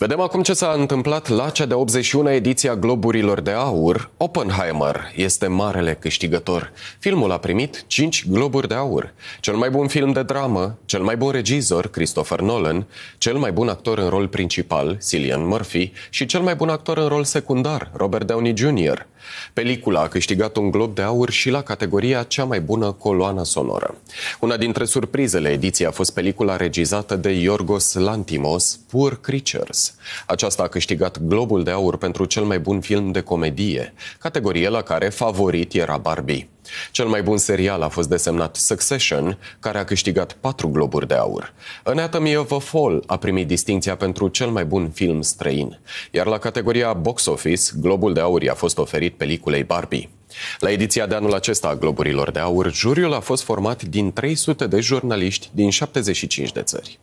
Vedem acum ce s-a întâmplat la cea de 81-a ediție a Globurilor de Aur. Oppenheimer este marele câștigător. Filmul a primit 5 Globuri de Aur. Cel mai bun film de dramă, cel mai bun regizor, Christopher Nolan, cel mai bun actor în rol principal, Cillian Murphy, și cel mai bun actor în rol secundar, Robert Downey Jr. Pelicula a câștigat un Glob de Aur și la categoria cea mai bună coloană sonoră. Una dintre surprizele ediției a fost pelicula regizată de Yorgos Lantimos, Poor Creatures. Aceasta a câștigat Globul de Aur pentru cel mai bun film de comedie, categorie la care favorit era Barbie. Cel mai bun serial a fost desemnat Succession, care a câștigat patru globuri de aur. Anatomy of a Fall a primit distinția pentru cel mai bun film străin, iar la categoria Box Office, globul de aur i-a fost oferit peliculei Barbie. La ediția de anul acesta a Globurilor de Aur, juriul a fost format din 300 de jurnaliști din 75 de țări.